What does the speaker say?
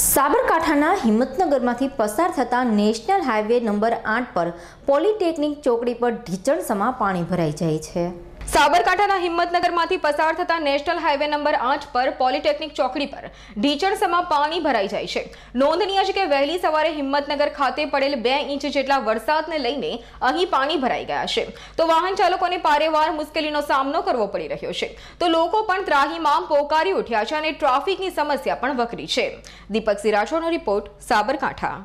સાબરકાંઠાના હિંમતનગરમાંથી પસાર થતા નેશનલ હાઈવે નંબર આઠ પર પોલિટેકનિક ચોકડી પર ઢીચણસમાં પાણી ભરાઈ જાય છે સાબરકાંઠાના હિંમતનગરમાંથી પસાર થતા નેશનલ હાઈવે નંબર આઠ પર પોલિટેકનિક ચોકડી પર ઢીચણસમાં પાણી ભરાઈ જાય છે નોંધનીય છે કે વહેલી સવારે હિંમતનગર ખાતે પડેલ બે ઇંચ જેટલા વરસાદને લઈને અહીં પાણી ભરાઈ ગયા છે તો વાહન ચાલકોને પારેવાર મુશ્કેલીનો સામનો કરવો પડી રહ્યો છે તો લોકો પણ ત્રાહીમામ પોકારી ઉઠ્યા છે અને ટ્રાફિકની સમસ્યા પણ વકરી છે દીપક સિરાઠોનો રિપોર્ટ સાબરકાંઠા